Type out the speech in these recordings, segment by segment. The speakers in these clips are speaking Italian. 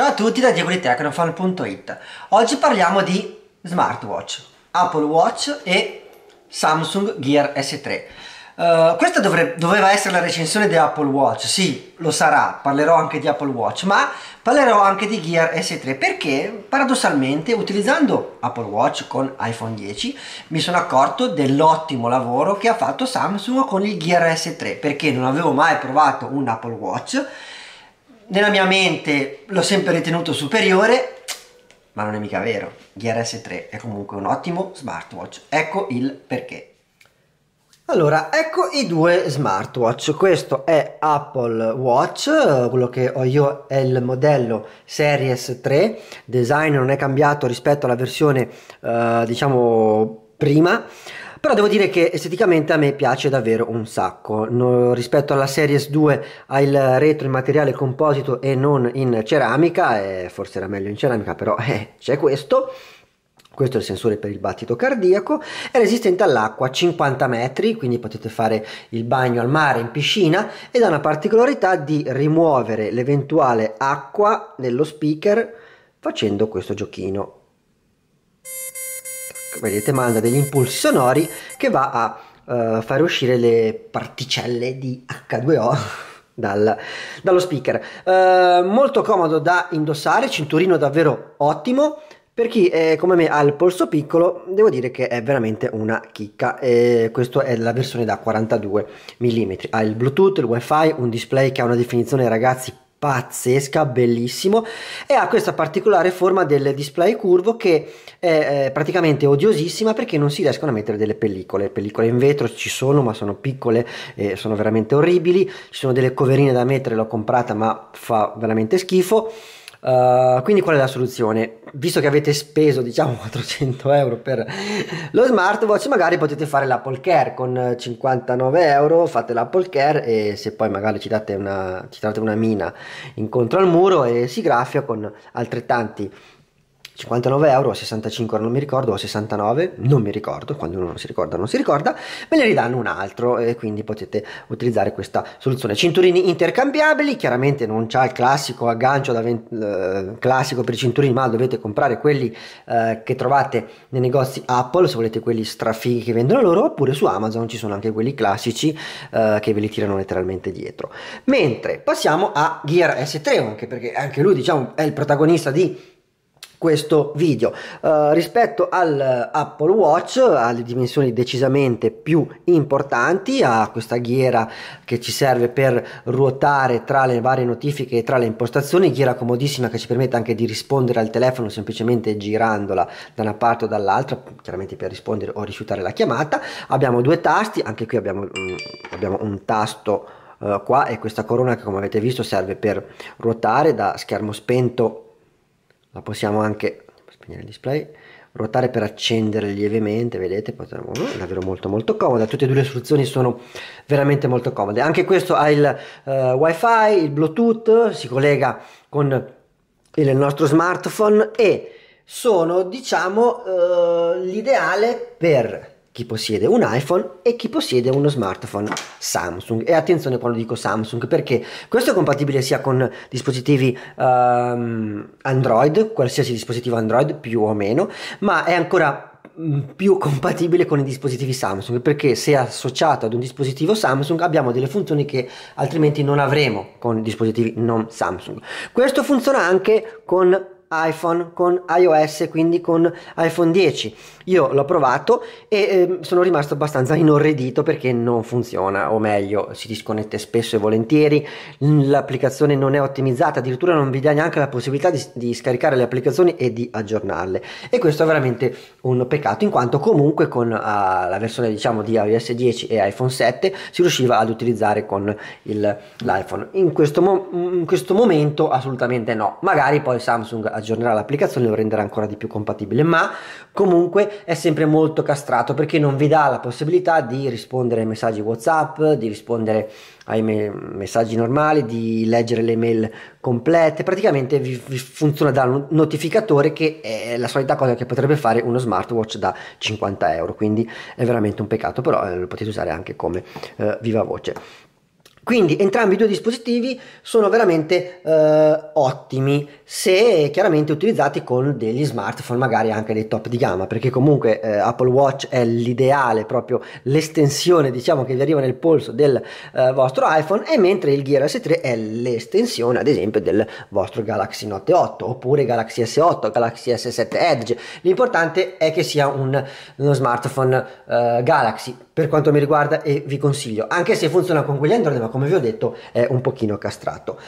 Ciao a tutti da Diego di diavolitecnofan.it Oggi parliamo di smartwatch, Apple Watch e Samsung Gear S3 Uh, eh, questa dovre- doveva essere la recensione di Apple Watch, sì, lo sarà, parlerò anche di Apple Watch, ma parlerò anche di Gear S3 perché paradossalmente utilizzando Apple Watch con iPhone 10 mi sono accorto dell'ottimo lavoro che ha fatto Samsung con il Gear S3 perché non avevo mai provato un Apple Watch nella mia mente l'ho sempre ritenuto superiore, ma non è mica vero. GRS3 è comunque un ottimo smartwatch. Ecco il perché. Allora, ecco i due smartwatch. Questo è Apple Watch, eh, quello che ho io è il modello Series 3. Design non è cambiato rispetto alla versione, eh, diciamo, prima. Però devo dire che esteticamente a me piace davvero un sacco. No, rispetto alla Series 2 ha il retro in materiale composito e non in ceramica, eh, forse era meglio in ceramica, però eh, c'è questo. Questo è il sensore per il battito cardiaco, è resistente all'acqua 50 metri, quindi potete fare il bagno al mare, in piscina ed ha una particolarità di rimuovere l'eventuale acqua nello speaker facendo questo giochino come vedete manda degli impulsi sonori che va a uh, eh, fare uscire le particelle di H2O dal, dallo speaker. Uh, molto comodo da indossare, cinturino davvero ottimo. Per chi è come me ha il polso piccolo, devo dire che è veramente una chicca. E questa è la versione da 42 mm. Ha il Bluetooth, il WiFi, un display che ha una definizione, ragazzi, pazzesca, bellissimo e ha questa particolare forma del display curvo che è eh, praticamente odiosissima perché non si riescono a mettere delle pellicole, pellicole in vetro ci sono ma sono piccole e sono veramente orribili, ci sono delle coverine da mettere, l'ho comprata ma fa veramente schifo Uh, quindi qual è la soluzione? Visto che avete speso diciamo 400 euro per lo smartwatch, magari potete fare l'Apple Care con 59 euro, fate l'Apple Care e se poi magari ci date una, ci date una mina incontro al muro e si graffia con altrettanti 59 euro, 65 euro non mi ricordo, o 69, non mi ricordo, quando uno non si ricorda non si ricorda, me ne ridanno un altro e quindi potete utilizzare questa soluzione. Cinturini intercambiabili, chiaramente non c'è il classico aggancio da 20, eh, classico per i cinturini, ma dovete comprare quelli eh, che trovate nei negozi Apple, se volete quelli strafighi che vendono loro, oppure su Amazon ci sono anche quelli classici eh, che ve li tirano letteralmente dietro. Mentre passiamo a Gear S3, anche perché anche lui diciamo è il protagonista di questo video uh, rispetto al eh, Apple Watch alle dimensioni decisamente più importanti ha questa ghiera che ci serve per ruotare tra le varie notifiche e tra le impostazioni ghiera comodissima che ci permette anche di rispondere al telefono semplicemente girandola da una parte o dall'altra chiaramente per rispondere o rifiutare la chiamata abbiamo due tasti anche qui abbiamo, mm, abbiamo un tasto uh, qua e questa corona che come avete visto serve per ruotare da schermo spento la possiamo anche spegnere il display ruotare per accendere lievemente vedete potremmo, è davvero molto molto comoda tutte e due le soluzioni sono veramente molto comode anche questo ha il uh, wifi il bluetooth si collega con il nostro smartphone e sono diciamo uh, l'ideale per chi possiede un iPhone e chi possiede uno smartphone Samsung. E attenzione quando dico Samsung perché questo è compatibile sia con dispositivi um, Android, qualsiasi dispositivo Android più o meno, ma è ancora mm, più compatibile con i dispositivi Samsung perché se associato ad un dispositivo Samsung abbiamo delle funzioni che altrimenti non avremo con dispositivi non Samsung. Questo funziona anche con iPhone con iOS, quindi con iPhone 10. Io l'ho provato e eh, sono rimasto abbastanza inorridito perché non funziona, o meglio, si disconnette spesso e volentieri, l'applicazione non è ottimizzata, addirittura non vi dà neanche la possibilità di, di scaricare le applicazioni e di aggiornarle. E questo è veramente un peccato, in quanto comunque con uh, la versione diciamo di iOS 10 e iPhone 7 si riusciva ad utilizzare con il, l'iPhone. In questo, mo- in questo momento assolutamente no, magari poi Samsung ha aggiornerà l'applicazione lo renderà ancora di più compatibile ma comunque è sempre molto castrato perché non vi dà la possibilità di rispondere ai messaggi whatsapp di rispondere ai me- messaggi normali di leggere le mail complete praticamente vi, vi funziona da un notificatore che è la solita cosa che potrebbe fare uno smartwatch da 50 euro quindi è veramente un peccato però eh, lo potete usare anche come eh, viva voce quindi entrambi i due dispositivi sono veramente eh, ottimi se chiaramente utilizzati con degli smartphone, magari anche dei top di gamma, perché comunque eh, Apple Watch è l'ideale, proprio l'estensione diciamo che vi arriva nel polso del eh, vostro iPhone e mentre il Gear S3 è l'estensione ad esempio del vostro Galaxy Note 8 oppure Galaxy S8, Galaxy S7 Edge. L'importante è che sia un, uno smartphone eh, Galaxy per quanto mi riguarda e vi consiglio, anche se funziona con quegli Android, ma come vi ho detto è un pochino castrato.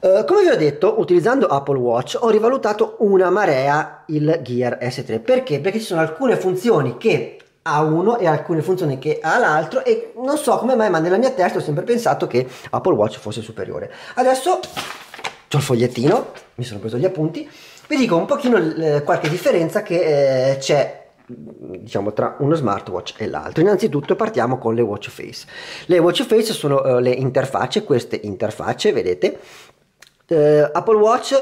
Uh, eh, come vi ho detto, utilizzando Apple Watch ho rivalutato una marea il Gear S3. Perché? Perché ci sono alcune funzioni che ha uno e alcune funzioni che ha l'altro e non so come mai, ma nella mia testa ho sempre pensato che Apple Watch fosse superiore. Adesso ho il fogliettino, mi sono preso gli appunti, vi dico un pochino eh, qualche differenza che eh, c'è diciamo, tra uno smartwatch e l'altro. Innanzitutto partiamo con le watch face. Le watch face sono uh, le interfacce, queste interfacce, vedete, uh, Apple Watch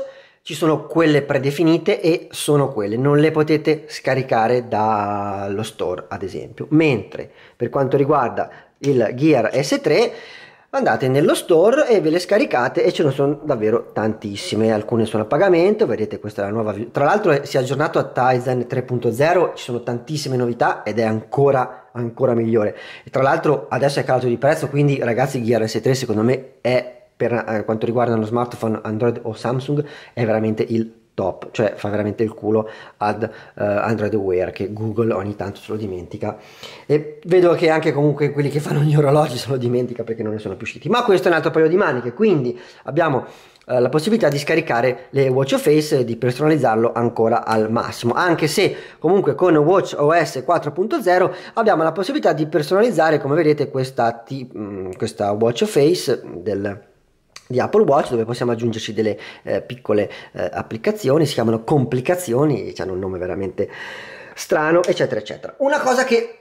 ci sono quelle predefinite e sono quelle, non le potete scaricare dallo store ad esempio, mentre per quanto riguarda il Gear S3 andate nello store e ve le scaricate e ce ne sono davvero tantissime alcune sono a pagamento vedete questa è la nuova tra l'altro si è aggiornato a Tizen 3.0 ci sono tantissime novità ed è ancora ancora migliore e tra l'altro adesso è calato di prezzo quindi ragazzi Gear S3 secondo me è per eh, quanto riguarda lo smartphone Android o Samsung è veramente il top, cioè fa veramente il culo ad uh, Android Wear che Google ogni tanto se lo dimentica e vedo che anche comunque quelli che fanno gli orologi se lo dimentica perché non ne sono più usciti, ma questo è un altro paio di maniche, quindi abbiamo eh, la possibilità di scaricare le watch face e di personalizzarlo ancora al massimo anche se comunque con watch os 4.0 abbiamo la possibilità di personalizzare come vedete questa, t- mm, questa watch face del di Apple Watch dove possiamo aggiungerci delle eh, piccole eh, applicazioni, si chiamano complicazioni, hanno un nome veramente strano, eccetera, eccetera. Una cosa che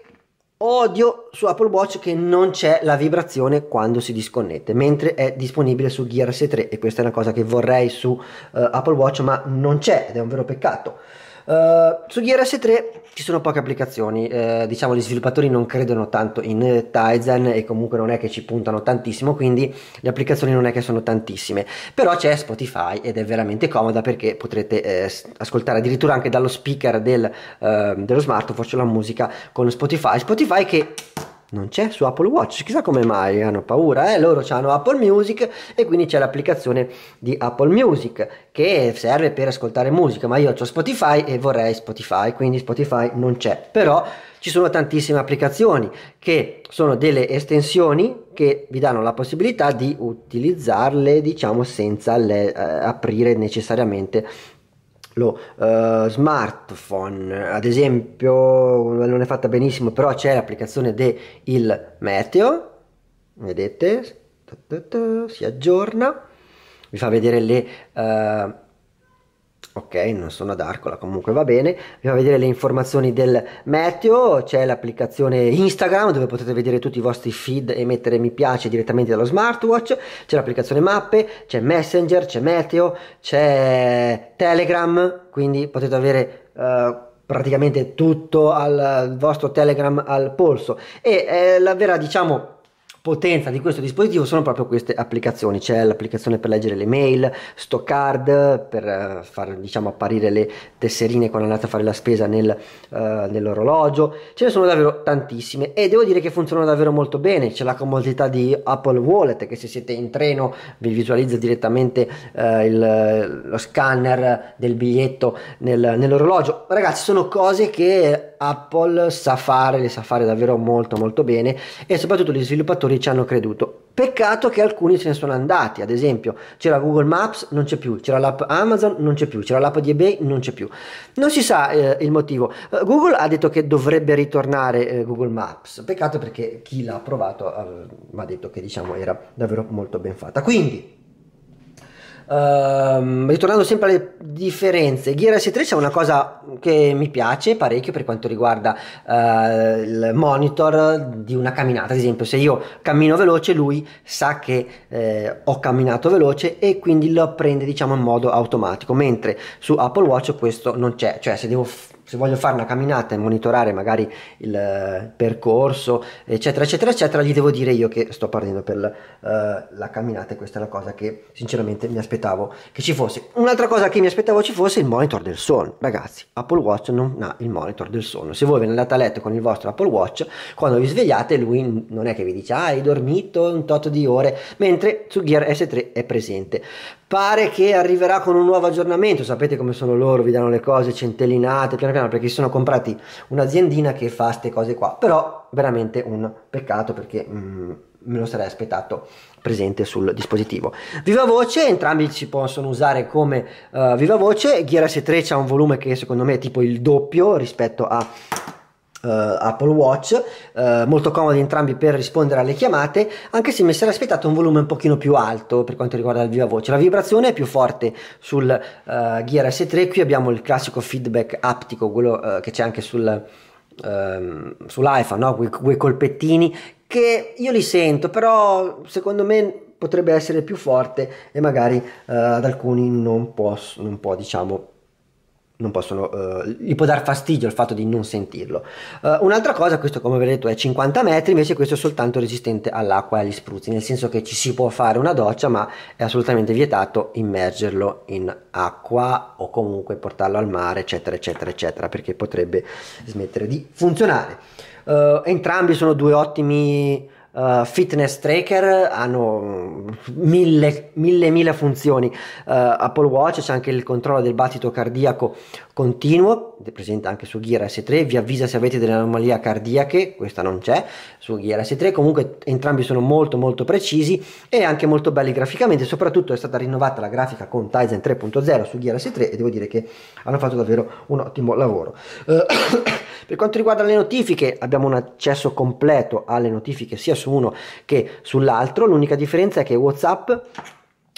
odio su Apple Watch è che non c'è la vibrazione quando si disconnette, mentre è disponibile su Gear S3 e questa è una cosa che vorrei su eh, Apple Watch ma non c'è ed è un vero peccato. Uh, su DRS 3 ci sono poche applicazioni, eh, diciamo gli sviluppatori non credono tanto in eh, Tizen e comunque non è che ci puntano tantissimo, quindi le applicazioni non è che sono tantissime, però c'è Spotify ed è veramente comoda perché potrete eh, ascoltare addirittura anche dallo speaker del, eh, dello smartphone la musica con Spotify, Spotify che non c'è su Apple Watch, chissà come mai hanno paura, eh? loro hanno Apple Music e quindi c'è l'applicazione di Apple Music che serve per ascoltare musica, ma io ho Spotify e vorrei Spotify, quindi Spotify non c'è, però ci sono tantissime applicazioni che sono delle estensioni che vi danno la possibilità di utilizzarle diciamo senza le, eh, aprire necessariamente lo uh, smartphone, ad esempio, non è fatta benissimo, però c'è l'applicazione del meteo, vedete, si aggiorna, vi fa vedere le... Uh, ok non sono ad Arcola comunque va bene andiamo a vedere le informazioni del meteo c'è l'applicazione Instagram dove potete vedere tutti i vostri feed e mettere mi piace direttamente dallo smartwatch c'è l'applicazione mappe c'è messenger c'è meteo c'è telegram quindi potete avere uh, praticamente tutto al vostro telegram al polso e eh, la vera diciamo potenza di questo dispositivo sono proprio queste applicazioni c'è l'applicazione per leggere le mail stoccard per eh, far diciamo apparire le tesserine quando andate a fare la spesa nel, uh, nell'orologio ce ne sono davvero tantissime e devo dire che funzionano davvero molto bene c'è la comodità di Apple Wallet che se siete in treno vi visualizza direttamente uh, il, lo scanner del biglietto nel, nell'orologio ragazzi sono cose che Apple sa fare, le sa fare davvero molto molto bene e soprattutto gli sviluppatori ci hanno creduto. Peccato che alcuni se ne sono andati, ad esempio c'era Google Maps, non c'è più, c'era l'app Amazon, non c'è più, c'era l'app di eBay, non c'è più. Non si sa eh, il motivo. Eh, Google ha detto che dovrebbe ritornare eh, Google Maps, peccato perché chi l'ha provato eh, mi ha detto che diciamo era davvero molto ben fatta. Quindi Ehm, ritornando sempre alle differenze, Gear S3 è una cosa che mi piace parecchio per quanto riguarda uh, il monitor di una camminata. Ad esempio, se io cammino veloce, lui sa che eh, ho camminato veloce e quindi lo prende diciamo in modo automatico. Mentre su Apple Watch questo non c'è, cioè se devo f- se voglio fare una camminata e monitorare magari il eh, percorso, eccetera, eccetera, eccetera, gli devo dire io che sto partendo per uh, la camminata e questa è la cosa che sinceramente mi aspettavo che ci fosse. Un'altra cosa che mi aspettavo ci fosse il monitor del sonno. Ragazzi, Apple Watch non ha il monitor del sonno. Se voi ve ne andate a letto con il vostro Apple Watch, quando vi svegliate lui non è che vi dice ah, hai dormito un tot di ore, mentre su Gear S3 è presente. Pare che arriverà con un nuovo aggiornamento, sapete come sono loro, vi danno le cose centellinate, piano Instagram perché si sono comprati un'aziendina che fa queste cose qua, però veramente un peccato perché mm, me lo sarei aspettato presente sul dispositivo. Viva voce, entrambi si possono usare come uh, viva voce, Gear S3 ha un volume che secondo me è tipo il doppio rispetto a eh, Apple Watch, eh, molto comodi entrambi per rispondere alle chiamate, anche se mi sarei aspettato un volume un pochino più alto per quanto riguarda il viva voce. La vibrazione è più forte sul eh, Gear S3, qui abbiamo il classico feedback aptico, quello che c'è anche sul ehm, sull'iPhone, no? quei, quei, colpettini che io li sento, però secondo me potrebbe essere più forte e magari uh, ad alcuni non può, non può diciamo, non possono, eh, gli può dar fastidio il fatto di non sentirlo. Eh, un'altra cosa, questo come avete detto è 50 metri, invece questo è soltanto resistente all'acqua e agli spruzzi, nel senso che ci si può fare una doccia, ma è assolutamente vietato immergerlo in acqua o comunque portarlo al mare, eccetera, eccetera, eccetera, perché potrebbe smettere di funzionare. Eh, entrambi sono due ottimi Uh, fitness tracker hanno mille, mille, mille funzioni. Uh, Apple Watch c'è anche il controllo del battito cardiaco continuo, è presente anche su Gear S3, vi avvisa se avete delle anomalie cardiache, questa non c'è su Gear S3, comunque entrambi sono molto molto precisi e anche molto belli graficamente, soprattutto è stata rinnovata la grafica con Tizen 3.0 su Gear S3 e devo dire che hanno fatto davvero un ottimo lavoro. Uh, per quanto riguarda le notifiche, abbiamo un accesso completo alle notifiche sia su uno che sull'altro. L'unica differenza è che WhatsApp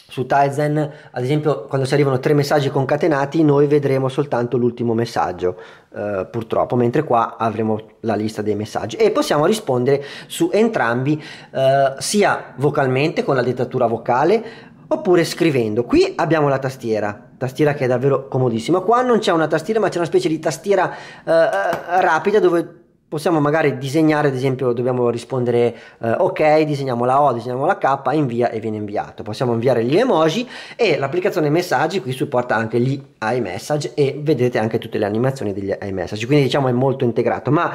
su Tizen, ad esempio, quando si arrivano tre messaggi concatenati, noi vedremo soltanto l'ultimo messaggio, eh, purtroppo, mentre qua avremo la lista dei messaggi e possiamo rispondere su entrambi, eh, sia vocalmente con la dettatura vocale oppure scrivendo. Qui abbiamo la tastiera, tastiera che è davvero comodissima. Qua non c'è una tastiera, ma c'è una specie di tastiera eh, eh, rapida dove possiamo magari disegnare, ad esempio dobbiamo rispondere eh, ok, disegniamo la O, disegniamo la K, invia e viene inviato. Possiamo inviare gli emoji e l'applicazione messaggi qui supporta anche gli iMessage e vedete anche tutte le animazioni degli iMessage, quindi diciamo è molto integrato, ma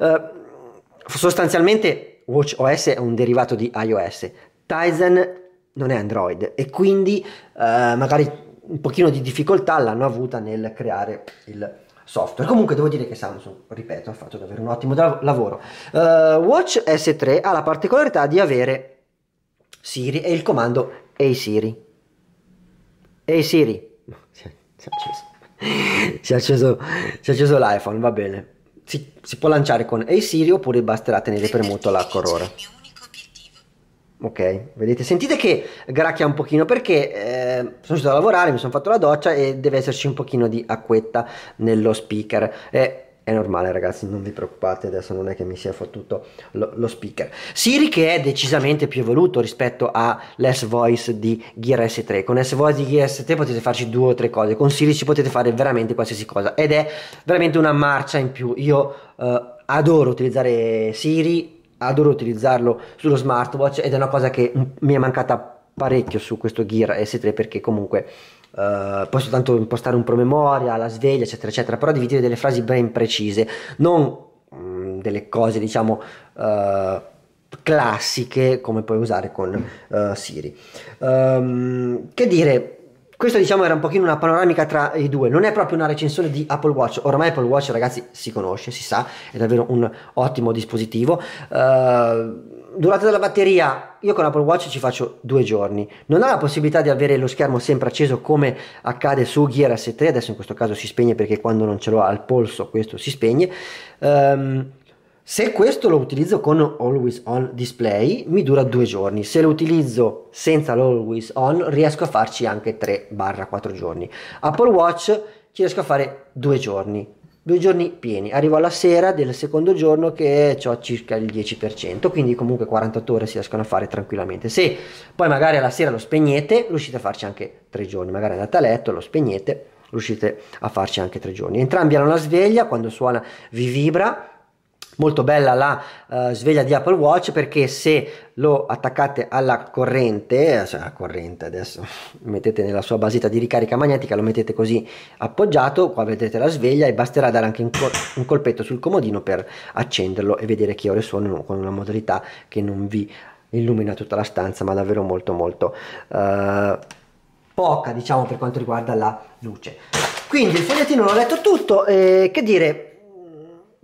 eh, sostanzialmente OS è un derivato di iOS. Tizen non è Android e quindi eh, magari un pochino di difficoltà l'hanno avuta nel creare il software. Comunque devo dire che Samsung, ripeto, ha fatto davvero un ottimo lavoro. Uh, Watch S3 ha la particolarità di avere Siri e il comando Ehi hey Siri. Ehi hey Siri. Si è, si, è acceso. si, è acceso, si è acceso l'iPhone, va bene. Si, si può lanciare con Ehi hey Siri oppure basterà tenere premuto la corona. Ok, vedete, sentite che gracchia un pochino perché eh, sono uscito a lavorare, mi sono fatto la doccia e deve esserci un pochino di acquetta nello speaker. Eh, è normale ragazzi, non vi preoccupate, adesso non è che mi sia fottuto lo, lo speaker. Siri che è decisamente più evoluto rispetto all'S Voice di Gear S3. Con S Voice di Gear S3 potete farci due o tre cose, con Siri ci potete fare veramente qualsiasi cosa ed è veramente una marcia in più. Io eh, adoro utilizzare Siri, adoro utilizzarlo sullo smartwatch ed è una cosa che mi è mancata parecchio su questo Gear S3 perché comunque Uh, posso tanto impostare un promemoria, la sveglia, eccetera, eccetera, però devi dire delle frasi ben precise, non mh, mm, delle cose, diciamo, uh, classiche come puoi usare con uh, Siri. Um, che dire, questo diciamo era un pochino una panoramica tra i due, non è proprio una recensione di Apple Watch, ormai Apple Watch ragazzi si conosce, si sa, è davvero un ottimo dispositivo. Uh, durata della batteria, io con Apple Watch ci faccio due giorni, non ha la possibilità di avere lo schermo sempre acceso come accade su Gear S3, adesso in questo caso si spegne perché quando non ce l'ho al polso questo si spegne. Um, se questo lo utilizzo con Always On Display mi dura due giorni, se lo utilizzo senza l'Always On riesco a farci anche 3-4 giorni. Apple Watch ci riesco a fare due giorni, due giorni pieni. Arrivo alla sera del secondo giorno che ho circa il 10%, quindi comunque 48 ore si riescono a fare tranquillamente. Se poi magari alla sera lo spegnete, riuscite a farci anche tre giorni, magari andate a letto, lo spegnete, riuscite a farci anche tre giorni. Entrambi hanno la sveglia, quando suona vi vibra molto bella la uh, sveglia di Apple Watch perché se lo attaccate alla corrente, eh, cioè alla corrente adesso mettete nella sua basita di ricarica magnetica, lo mettete così appoggiato, qua vedete la sveglia e basterà dare anche un, col un colpetto sul comodino per accenderlo e vedere che ore sono con una modalità che non vi illumina tutta la stanza ma davvero molto molto uh, poca diciamo per quanto riguarda la luce quindi il fogliettino l'ho letto tutto eh, che dire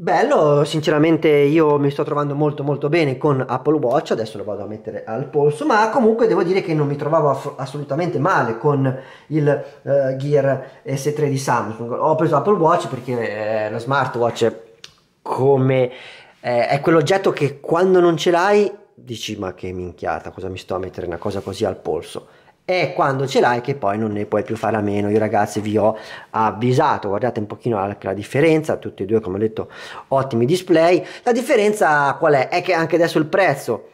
Bello, sinceramente io mi sto trovando molto molto bene con Apple Watch, adesso lo vado a mettere al polso, ma comunque devo dire che non mi trovavo assolutamente male con il uh, Gear S3 di Samsung. Ho preso Apple Watch perché eh, la smartwatch come eh, è quell'oggetto che quando non ce l'hai dici ma che minchiata, cosa mi sto a mettere una cosa così al polso? è quando ce l'hai che poi non ne puoi più fare a meno. Io ragazzi vi ho avvisato, guardate un pochino anche la differenza, tutti e due come ho detto ottimi display. La differenza qual è? È che anche adesso il prezzo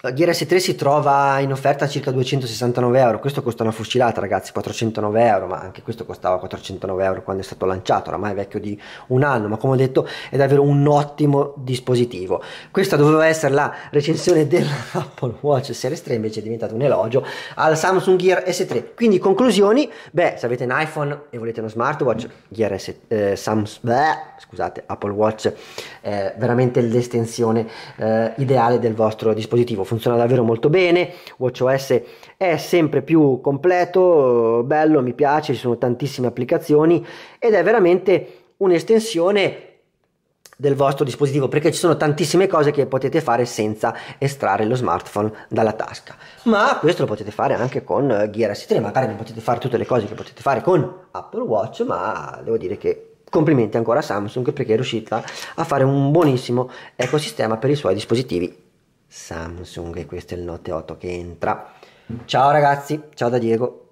DRS3 si trova in offerta a circa 269 euro, questo costa una fucilata ragazzi, 409 euro, ma anche questo costava 409 euro quando è stato lanciato, oramai è vecchio di un anno, ma come ho detto è davvero un ottimo dispositivo. Questa doveva essere la recensione dell'Apple Watch Series 3, invece è diventato un elogio al Samsung Gear S3. Quindi conclusioni, beh se avete un iPhone e volete uno smartwatch, Gear S, eh, Samsung, beh, scusate, Apple Watch è veramente l'estensione eh, ideale del vostro dispositivo funziona davvero molto bene, WatchOS è sempre più completo, bello, mi piace, ci sono tantissime applicazioni ed è veramente un'estensione del vostro dispositivo perché ci sono tantissime cose che potete fare senza estrarre lo smartphone dalla tasca ma questo lo potete fare anche con Gear S3 magari non potete fare tutte le cose che potete fare con Apple Watch ma devo dire che complimenti ancora a Samsung perché è riuscita a fare un buonissimo ecosistema per i suoi dispositivi Samsung e questo è il Note 8 che entra. Ciao ragazzi, ciao da Diego.